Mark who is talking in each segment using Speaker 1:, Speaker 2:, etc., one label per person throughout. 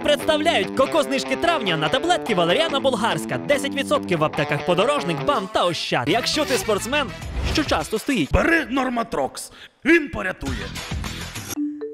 Speaker 1: представляють коко знижки травня на таблетки Валеріана Болгарська. 10% в аптеках подорожник, бам та ощад. Якщо ти спортсмен, що часто стоїть. Бери норматрокс. Він порятує.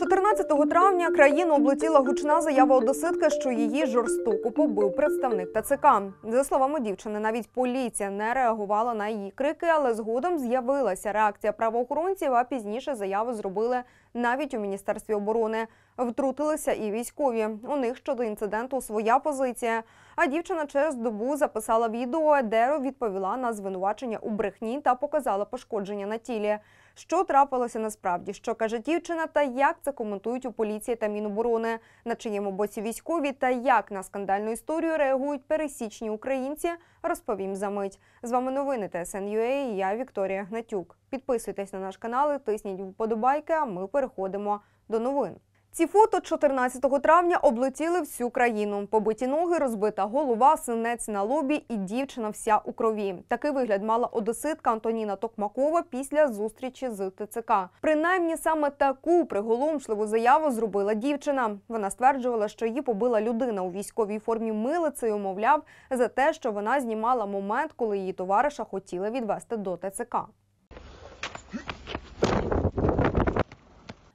Speaker 2: 14 травня країну облетіла гучна заява одеситки, що її жорстоко побив представник ТЦК. За словами дівчини, навіть поліція не реагувала на її крики, але згодом з'явилася реакція правоохоронців. А пізніше заяву зробили навіть у міністерстві оборони. Втрутилися і військові. У них щодо інциденту своя позиція. А дівчина через добу записала відео, де відповіла на звинувачення у брехні та показала пошкодження на тілі. Що трапилося насправді? Що каже дівчина, та як це коментують у поліції та Міноборони, на чиєму боці військові та як на скандальну історію реагують пересічні українці, розповім за мить. З вами новини ТСНЮА е і Я Вікторія Гнатюк. Підписуйтесь на наш канал, і тисніть вподобайки. А ми переходимо до новин. Ці фото 14 травня облетіли всю країну. Побиті ноги, розбита голова, синець на лобі і дівчина вся у крові. Такий вигляд мала одеситка Антоніна Токмакова після зустрічі з ТЦК. Принаймні саме таку приголомшливу заяву зробила дівчина. Вона стверджувала, що її побила людина у військовій формі милицею, мовляв, за те, що вона знімала момент, коли її товариша хотіли відвести до ТЦК.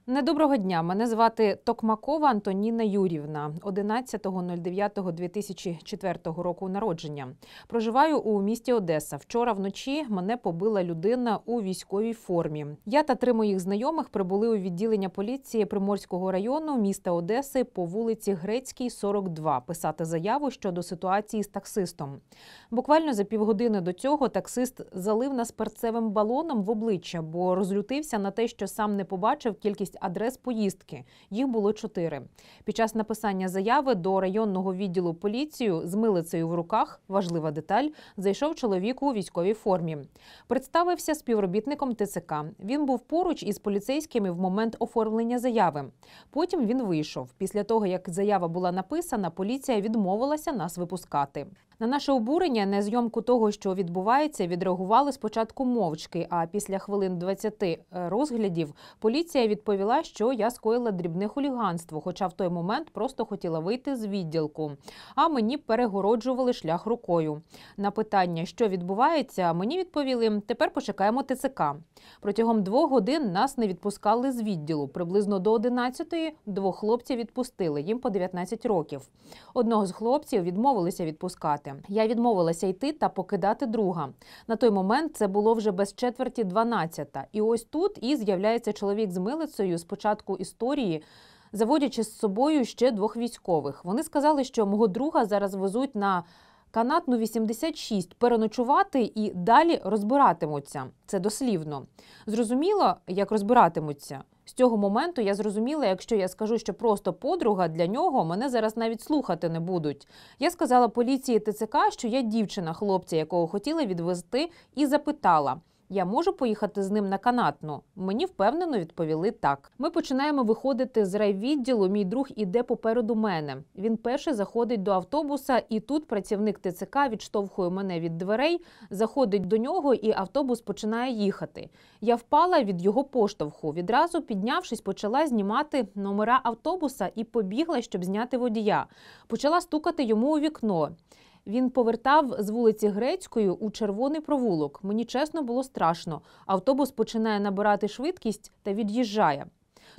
Speaker 3: Недоброго дня. Мене звати Токмакова Антоніна Юрівна, 11.09.2004 року народження. Проживаю у місті Одеса. Вчора вночі мене побила людина у військовій формі. Я та три моїх знайомих прибули у відділення поліції Приморського району міста Одеси по вулиці Грецькій, 42, писати заяву щодо ситуації з таксистом. Буквально за півгодини до цього таксист залив нас перцевим балоном в обличчя, бо розлютився на те, що сам не побачив кількість кількість адрес поїздки. Їх було чотири. Під час написання заяви до районного відділу поліцію з милицею в руках важлива деталь. Зайшов чоловік у військовій формі. Представився співробітником ТЦК. Він був поруч із поліцейськими в момент оформлення заяви. Потім він вийшов. Після того як заява була написана, поліція відмовилася нас випускати. На наше обурення на зйомку того, що відбувається, відреагували спочатку мовчки. А після хвилин 20 е, розглядів поліція відповіла, що я скоїла дрібне хуліганство, хоча в той момент просто хотіла вийти з відділку. А мені перегороджували шлях рукою. На питання, що відбувається, мені відповіли: тепер почекаємо ТЦК. Протягом двох годин нас не відпускали з відділу. Приблизно до 11-ї двох хлопців відпустили їм по 19 років. Одного з хлопців відмовилися відпускати працювати. Я відмовилася йти та покидати друга. На той момент це було вже без четверті, 12. І ось тут і з'являється чоловік з милицею з початку історії. Заводячи з собою ще двох військових, вони сказали, що мого друга зараз везуть на канатну 86 переночувати і далі розбиратимуться. Це дослівно. Зрозуміло, як розбиратимуться. З цього моменту я зрозуміла, якщо я скажу, що просто подруга для нього мене зараз навіть слухати не будуть. Я сказала поліції ТЦК, що я дівчина хлопця, якого хотіла відвезти, і запитала. Я можу поїхати з ним на канатну? Мені впевнено відповіли так. Ми починаємо виходити з райвідділу. Мій друг іде попереду мене. Він перший заходить до автобуса, і тут працівник ТЦК відштовхує мене від дверей, заходить до нього, і автобус починає їхати. Я впала від його поштовху. Відразу піднявшись, почала знімати номера автобуса і побігла, щоб зняти водія. Почала стукати йому у вікно. Він повертав з вулиці Грецькою у червоний провулок. Мені чесно було страшно. Автобус починає набирати швидкість та від'їжджає.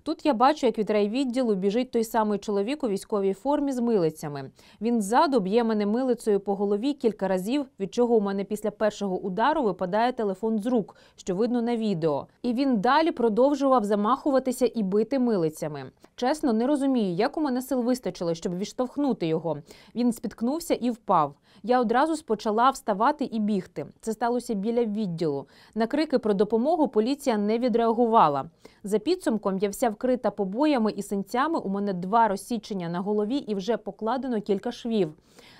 Speaker 3: Тут я бачу, як від райвідділу біжить той самий чоловік у військовій формі з милицями. Він ззаду б'є мене милицею по голові кілька разів, від чого у мене після першого удару випадає телефон з рук, що видно на відео. І він далі продовжував замахуватися і бити милицями. Чесно, не розумію, як у мене сил вистачило, щоб відштовхнути його. Він спіткнувся і впав. Я одразу спочала вставати і бігти. Це сталося біля відділу. На крики про допомогу поліція не відреагувала. За підсумком я вся вкрита побоями і синцями. У мене два розсічення на голові і вже покладено кілька швів.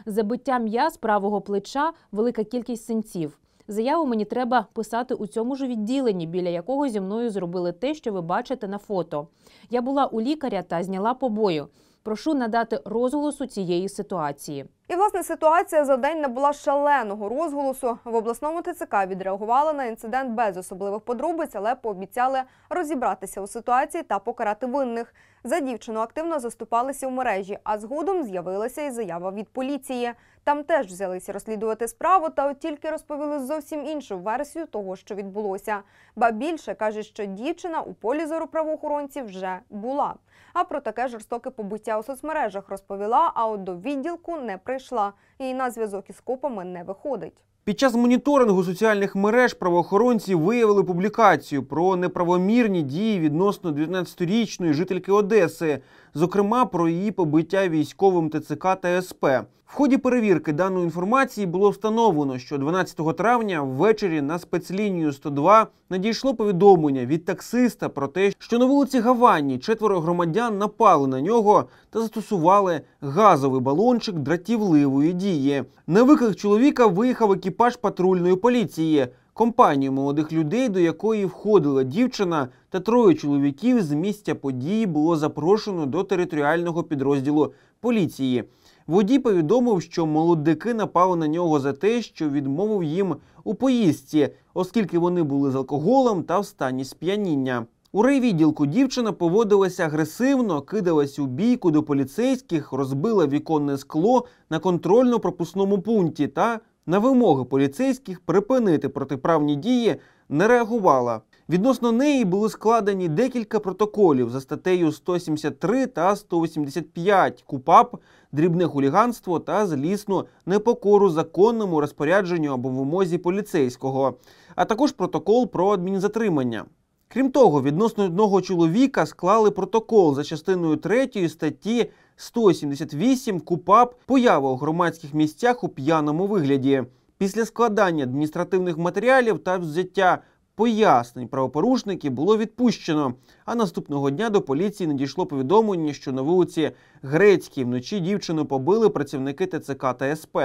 Speaker 3: Забиття м'яз правого плеча, велика кількість синців. Заяву мені треба писати у цьому ж відділенні, біля якого зі мною зробили те, що ви бачите на фото. Я була у лікаря та зняла побою. Прошу надати розголосу цієї ситуації.
Speaker 2: І власне ситуація за день набула шаленого розголосу. В обласному ТЦК відреагували на інцидент без особливих подробиць, але пообіцяли розібратися у ситуації та покарати винних. За дівчину активно заступалися у мережі, а згодом з'явилася і заява від поліції. Там теж взялися розслідувати справу, та от тільки розповіли зовсім іншу версію того, що відбулося. Ба більше каже, що дівчина у полі зору правоохоронців вже була. А про таке жорстоке побиття у соцмережах розповіла. А от до відділку не при перейшла, і на зв'язок із копами не виходить.
Speaker 1: Під час моніторингу соціальних мереж правоохоронці виявили публікацію про неправомірні дії відносно 19-річної жительки Одеси, зокрема про її побиття військовим ТЦК та СП. В ході перевірки даної інформації було встановлено, що 12 травня ввечері на спецлінію 102 надійшло повідомлення від таксиста про те, що на вулиці Гавані четверо громадян напали на нього та застосували газовий балончик дратівливої дії. На виклик чоловіка виїхав екіпаж екіпаж патрульної поліції, компанію молодих людей, до якої входила дівчина та троє чоловіків з місця події було запрошено до територіального підрозділу поліції. Водій повідомив, що молодики напали на нього за те, що відмовив їм у поїздці, оскільки вони були з алкоголем та в стані сп'яніння. У райвідділку дівчина поводилася агресивно, кидалась у бійку до поліцейських, розбила віконне скло на контрольно-пропускному пункті та на вимоги поліцейських припинити протиправні дії не реагувала. Відносно неї були складені декілька протоколів за статтею 173 та 185 КУПАП, дрібне хуліганство та злісну непокору законному розпорядженню або вимозі поліцейського, а також протокол про адмінзатримання. Крім того, відносно одного чоловіка склали протокол за частиною 3 статті 178 КУПАП поява у громадських місцях у п'яному вигляді. Після складання адміністративних матеріалів та взяття пояснень правопорушників було відпущено. А наступного дня до поліції надійшло повідомлення, що на вулиці Грецькій вночі дівчину побили працівники ТЦК та СП.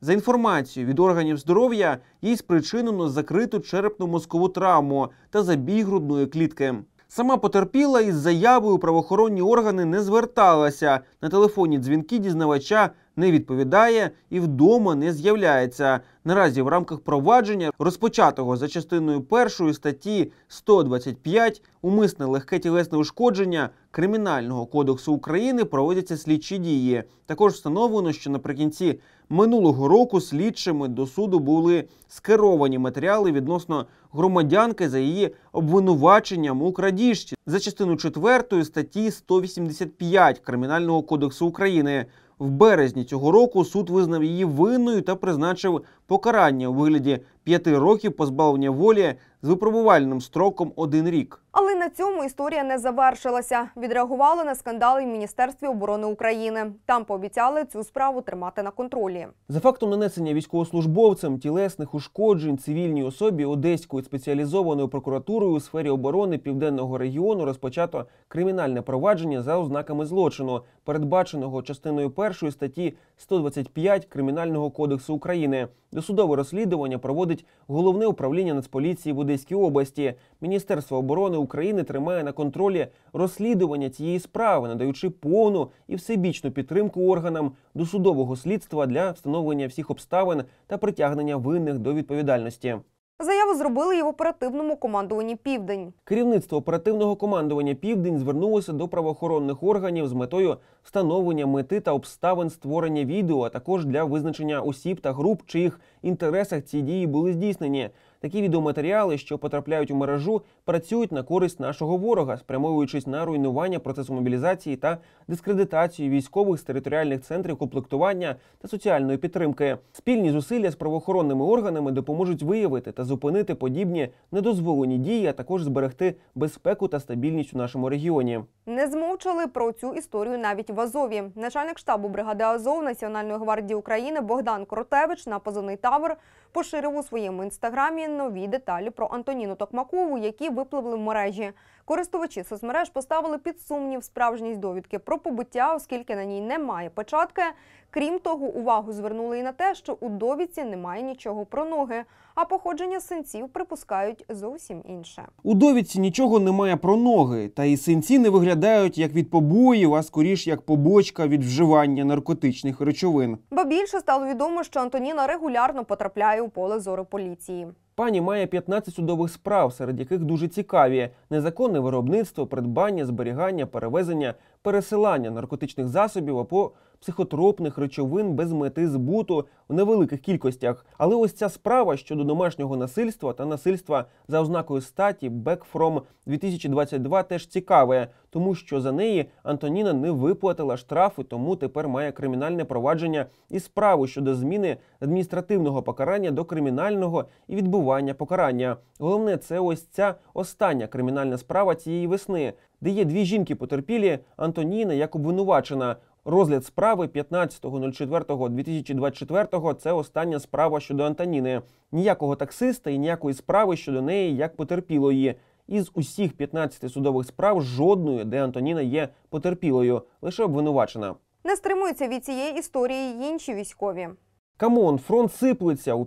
Speaker 1: За інформацією від органів здоров'я їй спричинено закриту черепно мозкову травму та забій грудної клітки. Сама потерпіла із заявою правоохоронні органи не зверталася. На телефонні дзвінки дізнавача не відповідає і вдома не з'являється. Наразі в рамках провадження, розпочатого за частиною першої статті 125 умисне легке тілесне ушкодження кримінального кодексу України проводяться слідчі дії. Також встановлено, що наприкінці минулого року слідчими до суду були скеровані матеріали відносно громадянки за її обвинуваченням у крадіжці за частину 4 статті 185 кримінального кодексу України. В березні цього року суд визнав її винною та призначив покарання у вигляді п'яти років позбавлення волі з випробувальним строком один рік. Але на
Speaker 2: цьому історія не завершилася. Відреагували на скандали в Міністерстві оборони України. Там пообіцяли цю справу тримати на контролі.
Speaker 1: За фактом нанесення військовослужбовцям тілесних ушкоджень цивільній особі Одеською спеціалізованою прокуратурою у сфері оборони південного регіону розпочато кримінальне провадження за ознаками злочину, передбаченого частиною першої статті 125 кримінального кодексу України. Досудове розслідування проводить головне управління Нацполіції в Одеській області. Міністерство оборони України тримає на контролі розслідування цієї справи, надаючи повну і всебічну підтримку органам досудового слідства для встановлення всіх обставин та притягнення винних до відповідальності.
Speaker 2: Заяву зробили і в оперативному командуванні Південь.
Speaker 1: Керівництво оперативного командування Південь звернулося до правоохоронних органів з метою встановлення мети та обставин створення відео, а також для визначення осіб та груп, чиїх інтересах ці дії були здійснені. Такі відеоматеріали, що потрапляють у мережу, працюють на користь нашого ворога, спрямовуючись на руйнування процесу мобілізації та дискредитацію військових з територіальних центрів комплектування та соціальної підтримки. Спільні зусилля з правоохоронними органами допоможуть виявити та зупинити подібні недозволені дії, а також зберегти безпеку та стабільність у нашому регіоні.
Speaker 2: Не змовчали про цю історію навіть в Азові. Начальник штабу бригади Азов Національної гвардії України Богдан Кротевич на позивний табор поширив у своєму інстаграмі нові деталі про Антоніну Токмакову, які випливли в мережі. Користувачі соцмереж поставили під сумнів справжність довідки про побуття, оскільки на ній немає печатки. Крім того, увагу звернули і на те, що у довідці немає нічого про ноги, а походження синців припускають зовсім інше.
Speaker 1: У довідці нічого немає про ноги, та і синці не виглядають як від побоїв, а скоріш як побочка від вживання наркотичних речовин.
Speaker 2: Ба більше стало відомо, що Антоніна регулярно потрапляє у поле зору поліції.
Speaker 1: Пані має 15 судових справ, серед яких дуже цікаві: незаконне виробництво, придбання, зберігання, перевезення, пересилання наркотичних засобів або психотропних речовин без мети збуту в невеликих кількостях. Але ось ця справа щодо домашнього насильства та насильства за ознакою статі «Back from 2022» теж цікаве, тому що за неї Антоніна не виплатила штрафи, тому тепер має кримінальне провадження і справу щодо зміни адміністративного покарання до кримінального і відбування покарання. Головне, це ось ця остання кримінальна справа цієї весни де є дві жінки потерпілі Антоніна як обвинувачена. Розгляд справи 15.04.2024 – це остання справа щодо Антоніни. Ніякого таксиста і ніякої справи щодо неї як потерпілої. Із усіх 15 судових справ жодної, де Антоніна є потерпілою, лише обвинувачена.
Speaker 2: Не стримуються від цієї історії й інші військові.
Speaker 1: Камон, фронт сиплеться у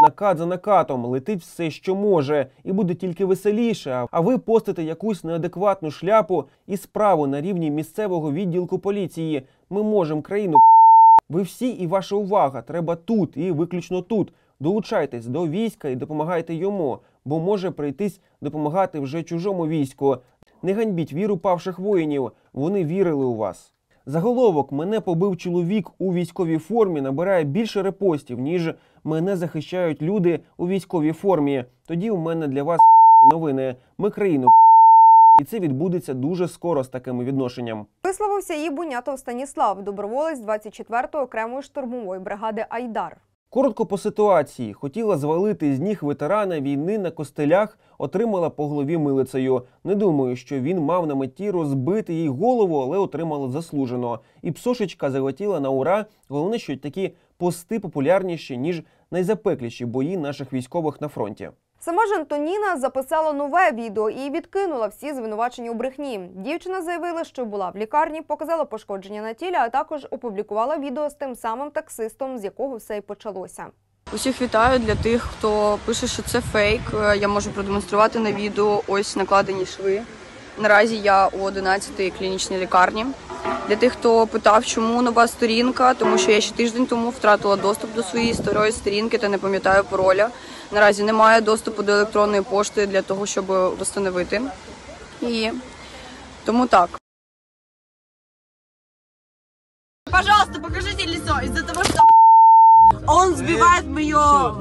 Speaker 1: накат за накатом, летить все, що може, і буде тільки веселіше. А ви постите якусь неадекватну шляпу і справу на рівні місцевого відділку поліції. Ми можемо країну. Ви всі і ваша увага треба тут і виключно тут. Долучайтесь до війська і допомагайте йому, бо може прийтись допомагати вже чужому війську. Не ганьбіть віру павших воїнів. Вони вірили у вас. Заголовок мене побив чоловік у військовій формі набирає більше репостів ніж мене захищають люди у військовій формі. Тоді у мене для вас новини. Ми країну. І це відбудеться дуже скоро з таким відношенням.
Speaker 2: Висловився і Бунятов Станіслав, доброволець 24-ї окремої штурмової бригади Айдар.
Speaker 1: Коротко по ситуації хотіла звалити з ніг ветерана війни на костелях, отримала по голові милицею. Не думаю, що він мав на меті розбити їй голову, але отримала заслужено. І псошечка залетіла на ура. Головне, що такі пости популярніші ніж найзапекліші бої наших військових на фронті.
Speaker 2: Сама ж Антоніна записала нове відео і відкинула всі звинувачення у брехні. Дівчина заявила, що була в лікарні, показала пошкодження на тілі, а також опублікувала відео з тим самим таксистом, з якого все й почалося. Усіх вітаю для тих, хто пише, що це фейк. Я можу продемонструвати на відео ось накладені шви. Наразі я у 11-й клінічній лікарні. Для тих, хто питав, чому нова сторінка, тому що я ще тиждень тому втратила доступ до своєї старої сторінки та не пам'ятаю пароля. Наразі немає доступу до електронної пошти для того, щоб встановити І Тому так.
Speaker 1: Пожалуйста, покажіть лісо, из-за того, что он сбивает э, мое...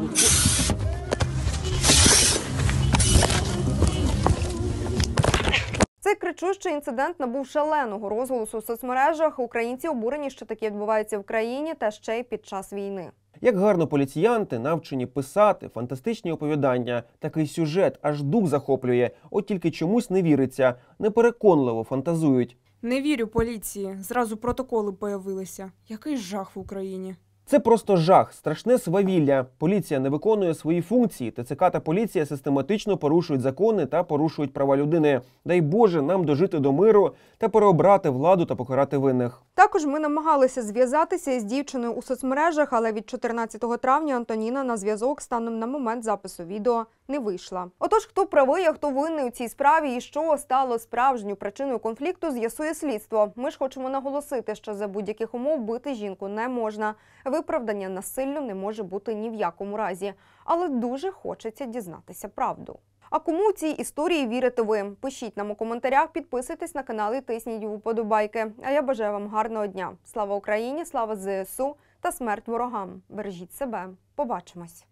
Speaker 2: Цей кричущий інцидент набув шаленого розголосу в соцмережах. Українці обурені, що таке відбувається в країні, та ще й під час війни.
Speaker 1: Як гарно поліціянти навчені писати фантастичні оповідання, такий сюжет аж дух захоплює, от тільки чомусь не віриться, непереконливо фантазують.
Speaker 2: Не вірю поліції. Зразу протоколи появилися. Який жах в Україні.
Speaker 1: Це просто жах, страшне свавілля. Поліція не виконує свої функції. ТЦК та поліція систематично порушують закони та порушують права людини. Дай Боже нам дожити до миру та переобрати владу та покарати винних.
Speaker 2: Також ми намагалися зв'язатися із дівчиною у соцмережах, але від 14 травня Антоніна на зв'язок станом на момент запису відео не вийшла. Отож, хто правий, а хто винний у цій справі і що стало справжньою причиною конфлікту, з'ясує слідство. Ми ж хочемо наголосити, що за будь-яких умов бити жінку не можна. Виправдання насильно не може бути ні в якому разі, але дуже хочеться дізнатися правду. А кому у цій історії вірите ви? Пишіть нам у коментарях, підписуйтесь на канал і тисніть вподобайки. А я бажаю вам гарного дня. Слава Україні! Слава ЗСУ та смерть ворогам! Бережіть себе! Побачимось!